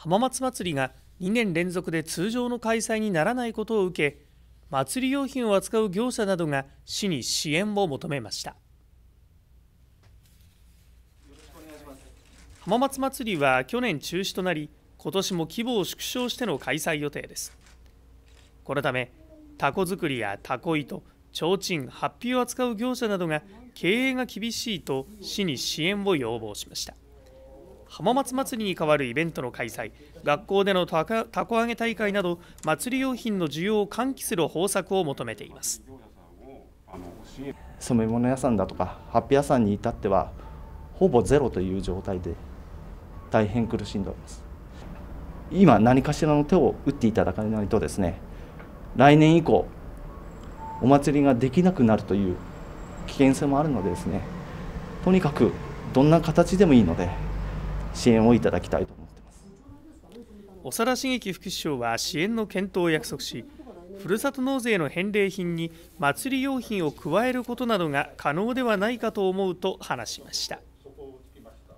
浜松まつりが2年連続で通常の開催にならないことを受け祭り用品を扱う業者などが市に支援を求めました浜松まつりは去年中止となり今年も規模を縮小しての開催予定ですこのためタコ作りやタコ糸提灯発皮を扱う業者などが経営が厳しいと市に支援を要望しました浜松まつりに代わるイベントの開催学校でのたこ揚げ大会など祭り用品の需要を喚起する方策を求めています染め物屋さんだとかハッピー屋さんに至ってはほぼゼロという状態で大変苦しんでおります今何かしらの手を打っていただかないとですね来年以降お祭りができなくなるという危険性もあるのでですねとにかくどんな形でもいいので支援をいただきたいと思っています長田茂樹副首相は支援の検討を約束しふるさと納税の返礼品に祭り用品を加えることなどが可能ではないかと思うと話しました